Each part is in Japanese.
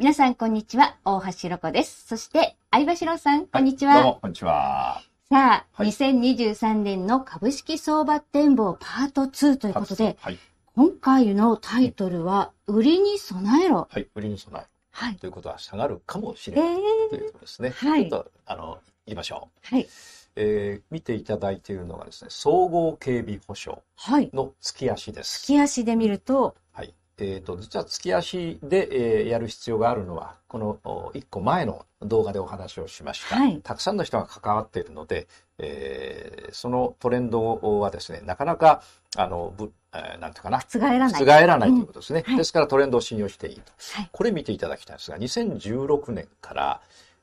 皆さん、こんにちは。大橋ロコです。そして、相場郎さん、こんにちは。はい、どうも、こんにちは。さあ、はい、2023年の株式相場展望パート2ということで、はい、今回のタイトルは、売りに備えろ。はい、売りに備えろ。はい、ということは下がるかもしれない、ということですね。はい、ちょっとあの言いましょう、はいえー。見ていただいているのがですね、総合警備保障の月足です。はい、月足で見ると、えーと、実は月足で、えー、やる必要があるのはこの1個前の動画でお話をしました、はい、たくさんの人が関わっているので、えー、そのトレンドはですねなかなかあのぶ、えー、なんていうかな覆らない覆らないということですね、うんはい、ですからトレンドを信用していいと、はい、これ見ていただきたいんですが2016年から、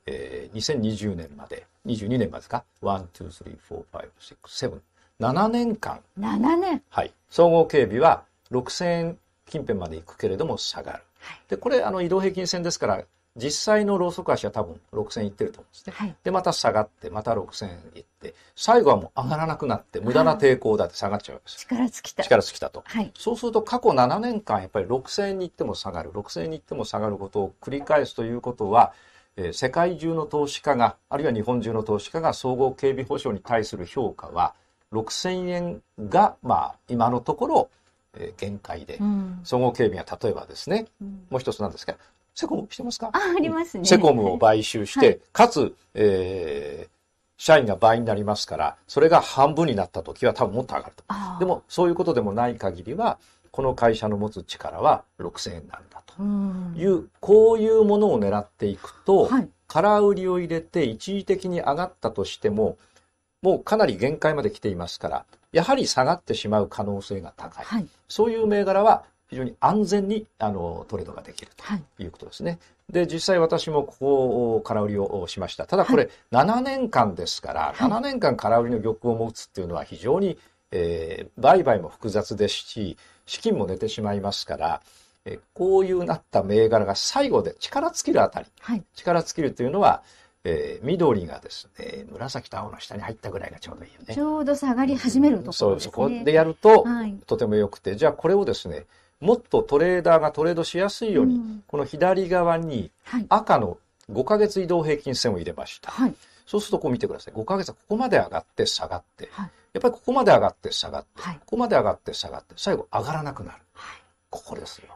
えー、2020年まで22年までですか1234567年間7年はい総合警備は6000円近辺まで行くけれども下がる。はい、で、これ、あの、移動平均線ですから、実際のローソク足は多分6000いってると思うんですね。はい、で、また下がって、また6000いって、最後はもう上がらなくなって、無駄な抵抗だって下がっちゃうわけです。力尽きた。力尽きたと。はい、そうすると過去7年間、やっぱり6000に行っても下がる、6000に行っても下がることを繰り返すということは、えー、世界中の投資家が、あるいは日本中の投資家が総合警備保障に対する評価は、6000円が、まあ、今のところ、えー、限界で、うん、総合警備が例えばですね、うん、もう一つなんですが、セコムしてますかあ、ありますね。セコムを買収して、はい、かつ、えー、社員が倍になりますから、それが半分になった時は多分もっと上がると。でも、そういうことでもない限りは、この会社の持つ力は6000円なんだという、うこういうものを狙っていくと、はい、空売りを入れて一時的に上がったとしても、もうかなり限界まで来ていますから、やはり下がってしまう可能性が高い。はい、そういう銘柄は非常に安全にあのトレードができるということですね。はい、で、実際私もここを空売りをしました。ただこれ7年間ですから、はい、7年間空売りの玉を持つっていうのは非常に、えー、売買も複雑ですし、資金も寝てしまいますから、えー、こういうなった銘柄が最後で力尽きるあたり、はい、力尽きるというのは、えー、緑がですね、紫と青の下に入ったぐらいがちょうどいいよね。ちょうど下がり始めるところですね。そう、そこでやると、はい、とても良くて、じゃあこれをですね、もっとトレーダーがトレードしやすいように、うん、この左側に赤の5ヶ月移動平均線を入れました。はい、そうするとこう見てください。5ヶ月はここまで上がって下がって、はい、やっぱりここまで上がって下がって、ここまで上がって下がって、最後上がらなくなる。ここですよ。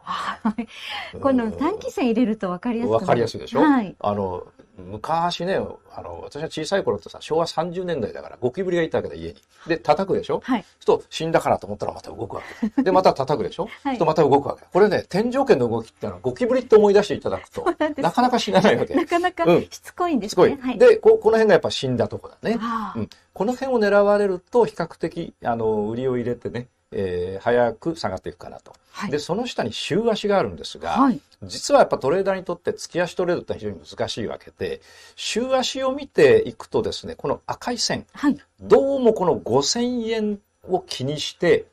この短期線入れると分かりやすい。分かりやすいでしょ、はい、あの、昔ね、あの、私は小さい頃ってさ、昭和30年代だから、ゴキブリがいたわけだ、家に。で、叩くでしょはい。すると、死んだからと思ったらまた動くわけ。で、また叩くでしょ はい。とまた動くわけ。これね、天井圏の動きってのは、ゴキブリって思い出していただくと、ななかなか死なないわけ。なかなかしつこいんですね。うん、しつこい。でこ、この辺がやっぱ死んだとこだね。あうん。この辺を狙われると、比較的、あの、売りを入れてね、えー、早く下がっていくかなと、はい、でその下に週足があるんですが、はい、実はやっぱトレーダーにとって月足トレードって非常に難しいわけで週足を見ていくとですねこの赤い線、はい、どうもこの5000円を気にして、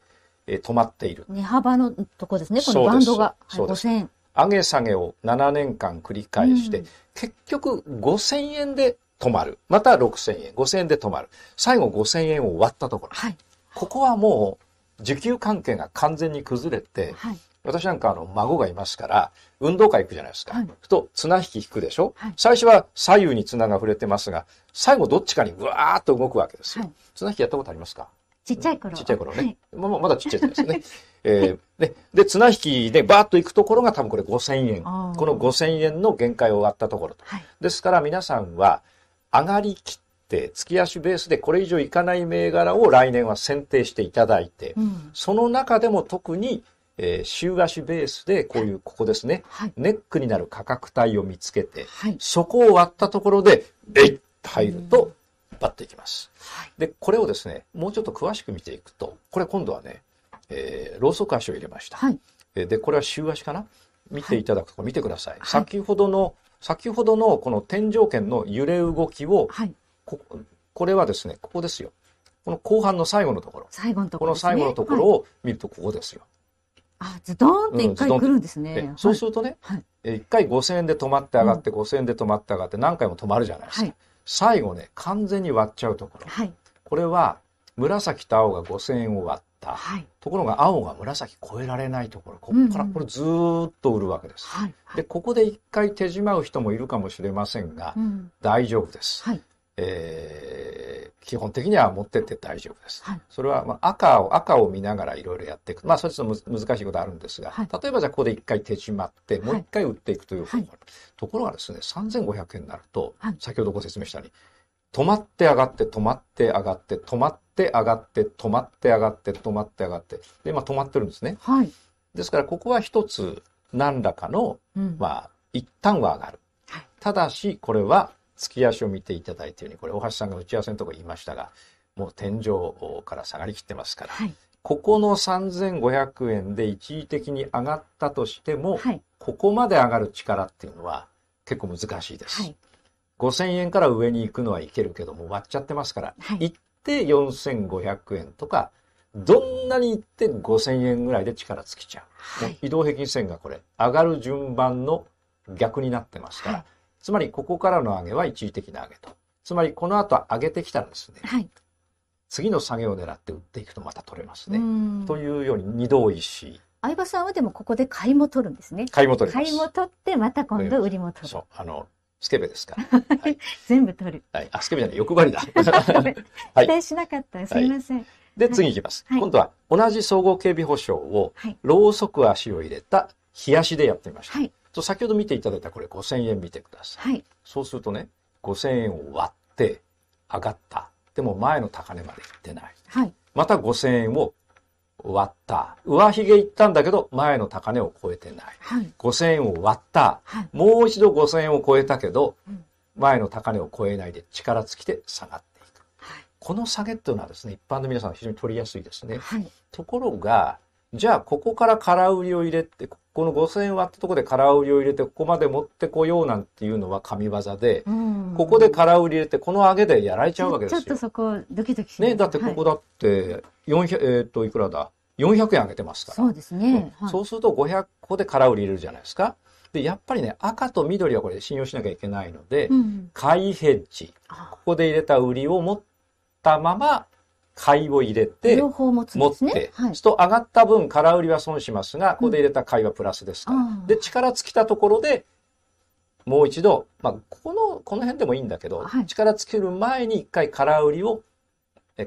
えー、止まっている値幅のとこですねこのバンドが、はい、5000円上げ下げを7年間繰り返して、うん、結局5000円で止まるまた6000円5000円で止まる最後5000円を割ったところ、ここはもう需給関係が完全に崩れて、はい、私なんかあの孫がいますから、運動会行くじゃないですか。はい、と、綱引き引くでしょ、はい、最初は左右に綱が触れてますが、最後どっちかにぐわーっと動くわけですよ。綱引きやったことありますかちっちゃい頃。ちっちゃい頃ね。ままだちっちゃいですね。えー、で、で、綱引きでバーッと行くところが多分これ5000円。この5000円の限界を割ったところと。ですから皆さんは、上がりきっ、月足ベースでこれ以上いかない銘柄を来年は選定していただいて、うん、その中でも特に、えー、週足ベースでこういう、ここですね、はい、ネックになる価格帯を見つけて、はい、そこを割ったところで、えいっと入ると、バっていきます、で、これをですね、もうちょっと詳しく見ていくと、これ今度はね、えー、ローソク足を入れました。はい、で、これは週足かな見ていただくと、見てください。先ほどの、先ほどのこの天井圏の揺れ動きをここれはですね、ここですよ。この後半の最後のところ。最後のところ、ね、この最後のところを見るとここですよ。はい、あ、ズドンって一回来るんですね。うん、そうするとね、はい、一回5000円で止まって上がって、うん、5000円で止まって上がって何回も止まるじゃないですか。はい、最後ね、完全に割っちゃうところ。はい、これは紫と青が5000円を割った、はい、ところが青が紫超えられないところここからこれずっと売るわけです、うんうん、でここで一回手じまう人もいるかもしれませんが、うん、大丈夫です、はい、えー、基本的には持ってって大丈夫です。はい、それは、まあ、赤を、赤を見ながらいろいろやっていく。まあ、それちょっと難しいことあるんですが、はい、例えばじゃあここで一回手締まって、もう一回打っていくという方法、はい、ところがですね、3500円になると、先ほどご説明したように、止まって上がって、止まって上がって、止まって上がって、止まって上がって、止まって上がって、で、今止まってるんですね。はい。ですから、ここは一つ、何らかの、うん、まあ、一旦は上がる。はい、ただし、これは月足を見ていただいたように、これ大橋さんが打ち合わせのところ言いましたが、もう天井から下がりきってますから、はい、ここの3500円で一時的に上がったとしても、はい、ここまで上がる力っていうのは結構難しいです。はい、5000円から上に行くのはいけるけども割っちゃってますから、はい、行って4500円とか、どんなに行って5000円ぐらいで力尽きちゃう。はい、移動平均線がこれ、上がる順番の逆になってますから、つまり、ここからの上げは一時的な上げと。つまり、この後上げてきたらですね、はい、次の下げを狙って売っていくとまた取れますね。というように、二度一し。い。相場さんはでもここで買いも取るんですね。買いも取り買いも取って、また今度売りも取る。そう。あの、スケベですから。はい、全部取る。はい。あ、スケベじゃない、欲張りだ。否 定しなかった。すみません。はい、で、次いきます。はい、今度は、同じ総合警備保障を、ロウソク足を入れた冷やしでやってみました。はい、と先ほど見ていただいたこれ5000円見てください。はい、そうするとね、5000円を割って上がった。でも前の高値まで行ってない。はい、また5000円を割った。上髭行ったんだけど、前の高値を超えてない。はい、5000円を割った。はい、もう一度5000円を超えたけど、うん、前の高値を超えないで力尽きて下がっていく。はい、この下げっていうのはですね、一般の皆さん非常に取りやすいですね。はい、ところが、じゃあここから空売りを入れて、この5000円割ったところで空売りを入れて、ここまで持ってこようなんていうのは神業で、ここで空売り入れて、この上げでやられちゃうわけですよ。ちょっとそこ、ドキドキしね、だってここだって、はい、えっ、と、いくらだ ?400 円上げてますから。そうですね。はい、そうすると500個で空売り入れるじゃないですか。で、やっぱりね、赤と緑はこれ信用しなきゃいけないので、うん、買いヘッジ。ここで入れた売りを持ったまま、買いを入れて、両方持つんですね。持って、はい、すると上がった分、空売りは損しますが、ここで入れた買いはプラスですから。うん、で、力尽きたところで、もう一度、まあ、ここの、この辺でもいいんだけど、はい、力尽きる前に一回空売りを、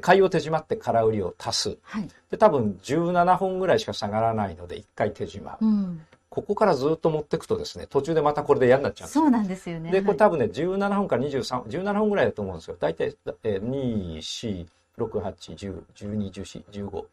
買いを手締まって空売りを足す。はい、で、多分17本ぐらいしか下がらないので、一回手締まう。うんここからずっと持っていくとですね、途中でまたこれで嫌になっちゃうそうなんですよね。で、これ多分ね、17本から23、17本ぐらいだと思うんですよ。大体、えー、2、4、6、8、10、12、14、15、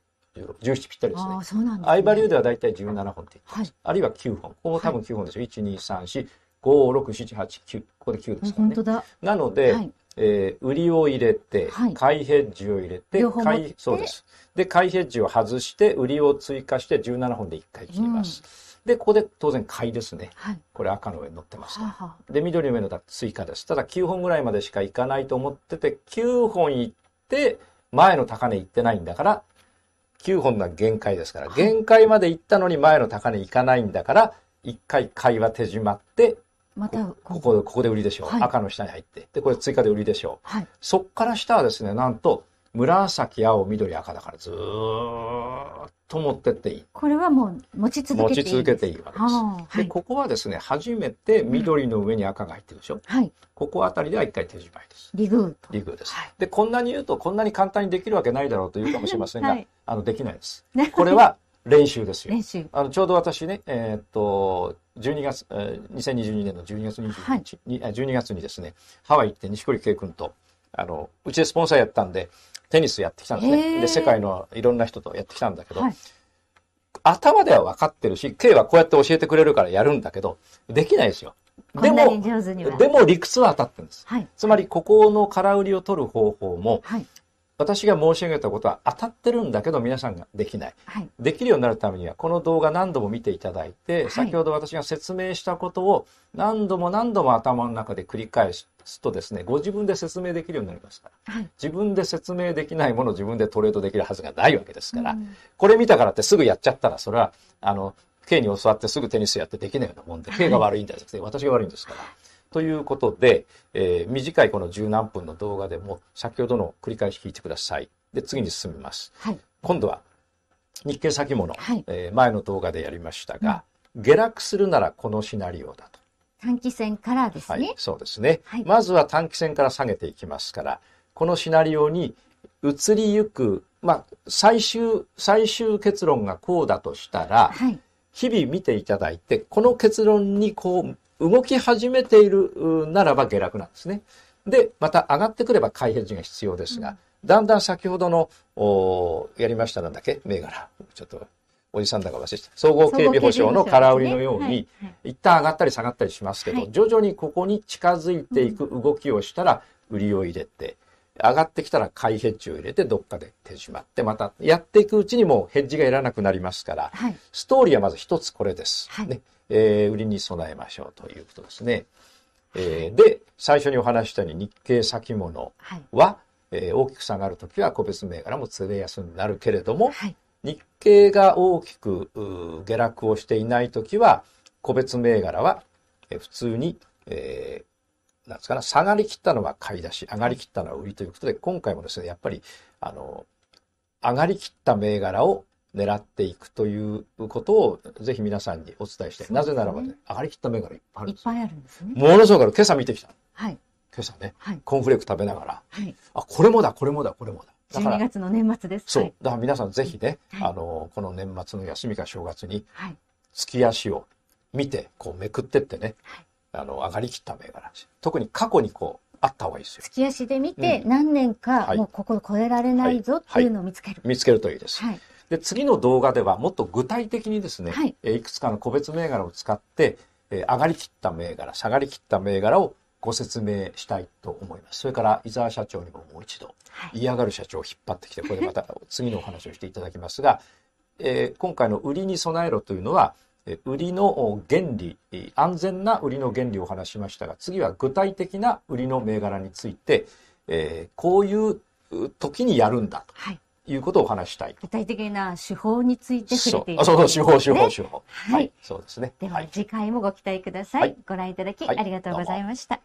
十七ぴったりですね。あそうです、ね、アイバリューではだいたい17本ってって、あるいは九本。ここも多分九本ですよ。一二三四五六七八九。ここで九ですからね。なので、はい、えー、売りを入れて、買いヘッジを入れて、はい、そうです。で、買いヘッジを外して、売りを追加して十七本で一回切ります。うんで、ここで当然買いですね。はい、これ赤の上に乗ってます、ねはあはあ、で、緑の上のだ追加です。ただ九本ぐらいまでしかいかないと思ってて、九本いって、前の高値行ってないんだから、9本が限界ですから、限界まで行ったのに前の高値行かないんだから、1回買いは手締まって、またここここで売りでしょう、はい、赤の下に入ってでこれ追加で売りでしょう、はい、そっから下はですねなんと紫、青、緑、赤だからずっと持ってっていい。これはもう持ち続けていい持ち続けていいわけです。はい、で、ここはですね、初めて緑の上に赤が入ってるでしょ。うん、はい。ここあたりでは一回手じまいです。リグーリグーです、はい、で、こんなに言うとこんなに簡単にできるわけないだろうというかもしれませんが、はい、あの、できないです。これは練習ですよ。練習。あの、ちょうど私ね、えー、っと、12月、えー、2022年の12月21日、はい、12月にですね、ハワイ行って錦織圭君と、あの、うちでスポンサーやったんで、テニスやってきたんですね。で、世界のいろんな人とやってきたんだけど、はい、頭では分かってるし、K はこうやって教えてくれるからやるんだけど、できないですよ。でも、でも理屈は当たってるんです。はい、つまり、ここの空売りを取る方法も、はい、私が申し上げたことは当たってるんだけど皆さんができない、はい、できるようになるためにはこの動画何度も見ていただいて、はい、先ほど私が説明したことを何度も何度も頭の中で繰り返すとですねご自分で説明できるようになりますから、はい、自分で説明できないものを自分でトレードできるはずがないわけですから、うん、これ見たからってすぐやっちゃったらそれはあの K に教わってすぐテニスやってできないようなもんで、K が悪いんじゃなくて、私が悪いんですから。ということで、えー、短いこの十何分の動画でも、先ほどの繰り返し聞いてください。で、次に進みます。はい、今度は、日経先物、はい、えー、前の動画でやりましたが、うん、下落するならこのシナリオだと。短期戦からですね。はい、そうですね、はい、まずは短期戦から下げていきますから、このシナリオに移りゆく、まあ、最終、最終結論がこうだとしたら、はい、日々見ていただいて、この結論にこう動き始めているならば下落なんですね。で、また上がってくれば買いヘッジが必要ですが、だんだん先ほどの、やりましたなんだっけ銘柄。ちょっと、おじさんだか忘れた。総合警備保障の空売りのように、一旦上がったり下がったりしますけど、徐々にここに近づいていく動きをしたら、売りを入れて、上がってきたら買いヘッジを入れてどっかで手しまって、またやっていくうちにもうヘッジがいらなくなりますから、はい、ストーリーはまず一つこれです。はい、ねえー、売りに備えましょうということですね。えー、で、最初にお話したように日経先物は、はい、えー、大きく下がるときは個別銘柄も連れ安になるけれども、はい、日経が大きく下落をしていないときは、個別銘柄は普通に、えー、なんですかね、下がりきったのは買い出し、上がりきったのは売りということで、今回もですね、やっぱり、あの、上がりきった銘柄を狙っていくということをぜひ皆さんにお伝えして、ね、なぜならばね、上がりきった銘柄いっぱいあるんですいっぱいあるんですね。ものすごくある。今朝見てきた。はい。今朝ね、はい、コンフレーク食べながら、はい、あ、これもだ、これもだ、これもだ。だから12月の年末です。そう。だから皆さんぜひね、はい、あの、この年末の休みか正月に、はい、月足を見て、こうめくってってね、はい、あの、上がりきった銘柄。特に過去にこう、あった方がいいですよ。月足で見て、何年か、もうここ超えられないぞっていうのを見つける。見つけるといいです。はいで、次の動画ではもっと具体的にですね、はい、えいくつかの個別銘柄を使って、え上がりきった銘柄、下がりきった銘柄をご説明したいと思います。それから伊沢社長にももう一度、はい、嫌がる社長を引っ張ってきて、これでまた 次のお話をしていただきますが、えー、今回の売りに備えろというのは、売りの原理、安全な売りの原理を話しましたが、次は具体的な売りの銘柄について、えー、こういう時にやるんだと。はいいうことを話したい。具体的な手法について触れていきます、ね、そうそう、手法、手法、手法。はい。はい、そうですね。では、次回もご期待ください。はい、ご覧いただき、ありがとうございました。